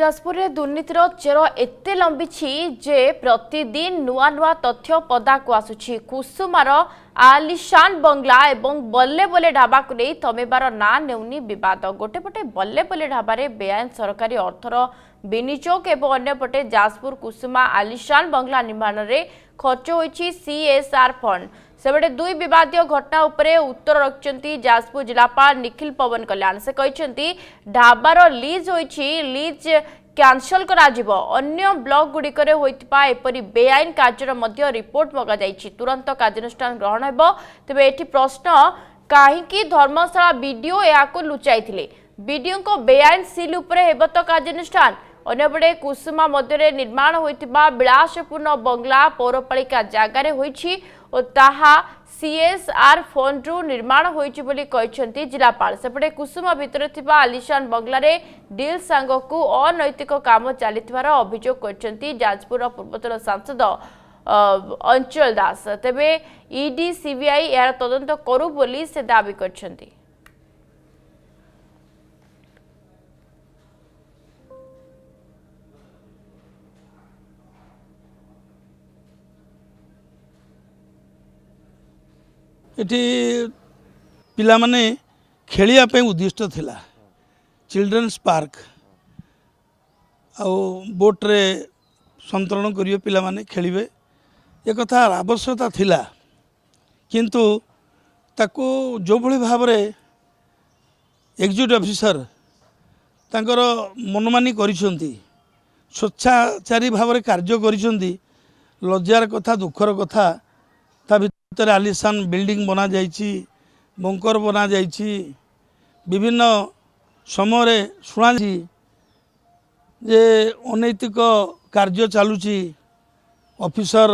ଯାଜପୁରରେ ଦୁର୍ନୀତିର ଚେର ଏତେ ଲମ୍ବିଛି ଯେ ପ୍ରତିଦିନ ନୂଆ ନୂଆ ତଥ୍ୟ ପଦାକୁ ଆସୁଛି କୁସୁମାର ଆଲିଶାନ ବଙ୍ଗଲା ଏବଂ ବଲେ ବଲେ ଢାବାକୁ ନେଇ ତମେବାର ନାଁ ନେଉନି ବିବାଦ ଗୋଟେପଟେ ବଲେ ବଲେ ଢାବାରେ ବେଆଇନ ସରକାରୀ ଅର୍ଥର ବିନିଯୋଗ ଏବଂ ଅନ୍ୟପଟେ ଯାଜପୁର କୁସୁମା ଆଲିଶାନ ବଙ୍ଗଲା ନିର୍ମାଣରେ ଖର୍ଚ୍ଚ ହୋଇଛି ସିଏସ୍ଆର୍ ଫଣ୍ଡ ସେପଟେ ଦୁଇ ବିବାଦୀୟ ଘଟଣା ଉପରେ ଉତ୍ତର ରଖିଛନ୍ତି ଯାଜପୁର ଜିଲ୍ଲାପାଳ ନିଖିଲ ପବନ କଲ୍ୟାଣ ସେ କହିଛନ୍ତି ଢାବାର ଲିଜ୍ ହୋଇଛି ଲିଜ୍ କ୍ୟାନସଲ କରାଯିବ ଅନ୍ୟ ବ୍ଲକ ଗୁଡ଼ିକରେ ହୋଇଥିବା ଏପରି ବେଆଇନ କାର୍ଯ୍ୟର ମଧ୍ୟ ରିପୋର୍ଟ ମଗାଯାଇଛି ତୁରନ୍ତ କାର୍ଯ୍ୟାନୁଷ୍ଠାନ ଗ୍ରହଣ ହେବ ତେବେ ଏଠି ପ୍ରଶ୍ନ କାହିଁକି ଧର୍ମଶାଳା ବିଡିଓ ଏହାକୁ ଲୁଚାଇଥିଲେ ବିଡିଓଙ୍କ ବେଆଇନ ସିଲ୍ ଉପରେ ହେବ ତ କାର୍ଯ୍ୟାନୁଷ୍ଠାନ ଅନ୍ୟପଟେ କୁସୁମା ମଧ୍ୟରେ ନିର୍ମାଣ ହୋଇଥିବା ବିଳାସପୂର୍ଣ୍ଣ ବଙ୍ଗଲା ପୌରପାଳିକା ଜାଗାରେ ହୋଇଛି ଓ ତାହା ସିଏସ୍ଆର୍ ଫଣ୍ଡରୁ ନିର୍ମାଣ ହୋଇଛି ବୋଲି କହିଛନ୍ତି ଜିଲ୍ଲାପାଳ ସେପଟେ କୁସୁମା ଭିତରେ ଥିବା ଆଲିଶାନ ବଙ୍ଗଲାରେ ଡିଲ୍ ସାଙ୍ଗକୁ ଅନୈତିକ କାମ ଚାଲିଥିବାର ଅଭିଯୋଗ କରିଛନ୍ତି ଯାଜପୁରର ପୂର୍ବତନ ସାଂସଦ ଅଞ୍ଚଳ ଦାସ ତେବେ ଇଡି ସିବିଆଇ ଏହାର ତଦନ୍ତ କରୁ ବୋଲି ସେ ଦାବି କରିଛନ୍ତି ଏଠି ପିଲାମାନେ ଖେଳିବା ପାଇଁ ଉଦ୍ଦିଷ୍ଟ ଥିଲା ଚିଲଡ୍ରେନ୍ସ ପାର୍କ ଆଉ ବୋଟ୍ରେ ସନ୍ତରଣ କରିବେ ପିଲାମାନେ ଖେଳିବେ ଏ କଥା ଆବଶ୍ୟକତା ଥିଲା କିନ୍ତୁ ତାକୁ ଯେଉଁଭଳି ଭାବରେ ଏକ୍ଜିକ୍ୟୁଟିଭ୍ ଅଫିସର ତାଙ୍କର ମନମାନି କରିଛନ୍ତି ସ୍ୱଚ୍ଛାଚାରୀ ଭାବରେ କାର୍ଯ୍ୟ କରିଛନ୍ତି ଲଜ୍ଜାର କଥା ଦୁଃଖର କଥା ତା ଭିତରେ ଆଲିସାନ ବିଲ୍ଡିଂ ବନାଯାଇଛି ବଙ୍କର ବନାଯାଇଛି ବିଭିନ୍ନ ସମୟରେ ଶୁଣାଯାଇଛି ଯେ ଅନୈତିକ କାର୍ଯ୍ୟ ଚାଲୁଛି ଅଫିସର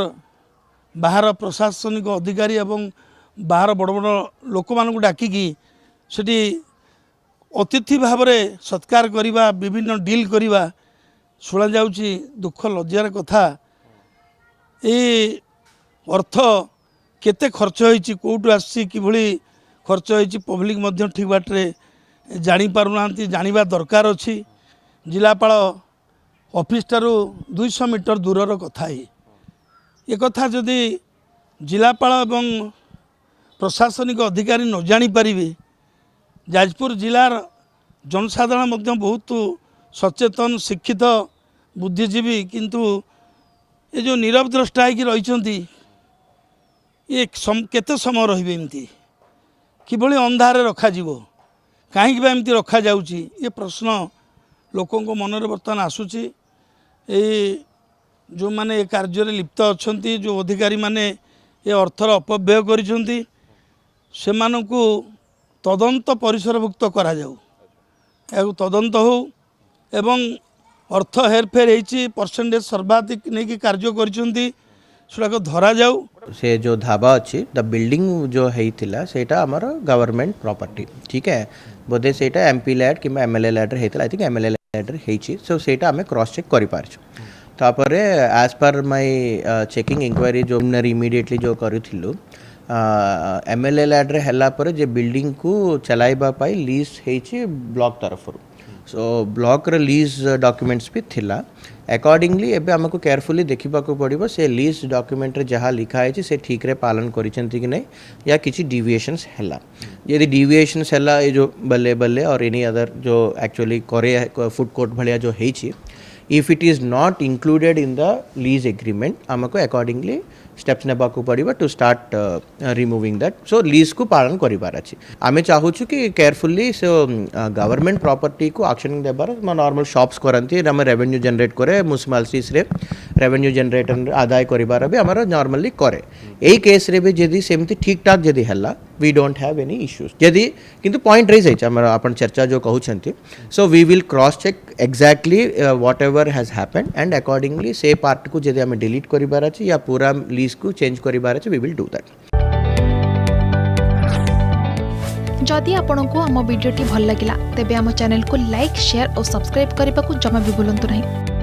ବାହାର ପ୍ରଶାସନିକ ଅଧିକାରୀ ଏବଂ ବାହାର ବଡ଼ ବଡ଼ ଲୋକମାନଙ୍କୁ ଡାକିକି ସେଠି ଅତିଥି ଭାବରେ ସତ୍କାର କରିବା ବିଭିନ୍ନ ଡିଲ୍ କରିବା ଶୁଣାଯାଉଛି ଦୁଃଖ ଲଜ୍ଜାର କଥା ଏ ଅର୍ଥ କେତେ ଖର୍ଚ୍ଚ ହେଇଛି କେଉଁଠୁ ଆସିଛି କିଭଳି ଖର୍ଚ୍ଚ ହେଇଛି ପବ୍ଲିକ ମଧ୍ୟ ଠିକ୍ ବାଟରେ ଜାଣିପାରୁନାହାନ୍ତି ଜାଣିବା ଦରକାର ଅଛି ଜିଲ୍ଲାପାଳ ଅଫିସ୍ ଠାରୁ ଦୁଇଶହ ମିଟର ଦୂରର କଥା ଏ ଏ କଥା ଯଦି ଜିଲ୍ଲାପାଳ ଏବଂ ପ୍ରଶାସନିକ ଅଧିକାରୀ ନ ଜାଣିପାରିବେ ଯାଜପୁର ଜିଲ୍ଲାର ଜନସାଧାରଣ ମଧ୍ୟ ବହୁତ ସଚେତନ ଶିକ୍ଷିତ ବୁଦ୍ଧିଜୀବୀ କିନ୍ତୁ ଏ ଯେଉଁ ନିରବ ଦ୍ରଷ୍ଟା ହେଇକି ରହିଛନ୍ତି ଇଏ କେତେ ସମୟ ରହିବେ ଏମିତି କିଭଳି ଅନ୍ଧାରରେ ରଖାଯିବ କାହିଁକି ବା ଏମିତି ରଖାଯାଉଛି ଏ ପ୍ରଶ୍ନ ଲୋକଙ୍କ ମନରେ ବର୍ତ୍ତମାନ ଆସୁଛି ଏଇ ଯେଉଁମାନେ ଏ କାର୍ଯ୍ୟରେ ଲିପ୍ତ ଅଛନ୍ତି ଯେଉଁ ଅଧିକାରୀମାନେ ଏ ଅର୍ଥର ଅପବ୍ୟୟ କରିଛନ୍ତି ସେମାନଙ୍କୁ ତଦନ୍ତ ପରିସରଭୁକ୍ତ କରାଯାଉ ଏହାକୁ ତଦନ୍ତ ହେଉ ଏବଂ ଅର୍ଥ ହେରଫେର ହେଇଛି ପରସେଣ୍ଟେଜ୍ ସର୍ବାଧିକ ନେଇକି କାର୍ଯ୍ୟ କରିଛନ୍ତି ସେଗୁଡ଼ାକ ଧରାଯାଉ ସେ ଯେଉଁ ଢାବା ଅଛି ଦ ବିଲ୍ଡିଂ ଯେଉଁ ହେଇଥିଲା ସେଇଟା ଆମର ଗଭର୍ଣ୍ଣମେଣ୍ଟ ପ୍ରପର୍ଟି ଠିକ୍ ହେ ବୋଧେ ସେଇଟା ଏମ୍ ପି ଲ୍ୟାଡ୍ କିମ୍ବା ଏମ୍ ଏଲ୍ ଏ ଲ୍ୟାଡ୍ରେ ହେଇଥିଲା I think M L A ଲ୍ୟାଡ୍ରେ ହେଇଛି ସୋ ସେଇଟା ଆମେ କ୍ରସ୍ ଚେକ୍ କରିପାରିଛୁ ତାପରେ as per my checking inquiry ଯେଉଁ ଇମିଡ଼ିଏଟଲି ଯେଉଁ କରିଥିଲୁ ଏମ୍ ଏଲ୍ ଏ ଲ୍ୟାଡ୍ରେ ହେଲା ପରେ ଯେ ବିଲ୍ଡିଂକୁ ଚଲାଇବା ପାଇଁ ଲିଜ୍ ହେଇଛି ବ୍ଲକ୍ ତରଫରୁ ସୋ ବ୍ଲକ୍ର ଲିଜ୍ ଡକ୍ୟୁମେଣ୍ଟସ୍ ବି ଥିଲା अकॉर्डिंगली एबे हमें को केयरफुली देखिबा पड़ो से लीज डॉक्यूमेंट जहाँ लिखाई से ठीक रे पालन करिसेंती नहीं या किछि डिविएशंस यदि डिविएशंस हैला जो बल्ले बल्ले और एनी अदर जो एक्चुअली करे फूड कोर्ट भलिया जो if it is not included in the lease agreement आमको को स्टेप्स ନେବାକୁ ପଡ଼ିବ to start removing that so ଲିଜ୍କୁ ପାଳନ କରିବାର ଅଛି ଆମେ ଚାହୁଁଛୁ କି କେୟାରଫୁଲି ସୋ ଗଭର୍ଣ୍ଣମେଣ୍ଟ ପ୍ରପର୍ଟିକୁ ଆକ୍ସନ୍ ଦେବାର ନର୍ମାଲ୍ ସପ୍ସ କରନ୍ତି ଆମେ ରେଭେନ୍ୟୁ ଜେନେରେଟ୍ କରେ ମ୍ୟୁନିସିପାଲିଟିସ୍ରେ ରେଭେନ୍ୟୁ ଜେନେରେଟର ଆଦାୟ କରିବାର नर्माली कै ये केस ଏଇ କେସ୍ରେ ବି ଯଦି ସେମିତି ଠିକ୍ଠାକ୍ ଯଦି ହେଲା we don't have any issues यदि कि पॉइंट रेज जाइए चर्चा जो कहते so we will cross check exactly whatever has happened and accordingly से पार्ट को जब आम डिलीट कर या पूरा लिज को चेंज कर जदि आपण को आम भिडी भल लगा तेब आम चेल को लाइक सेयार और सब्सक्राइब करने को जमा भी बुलां नहीं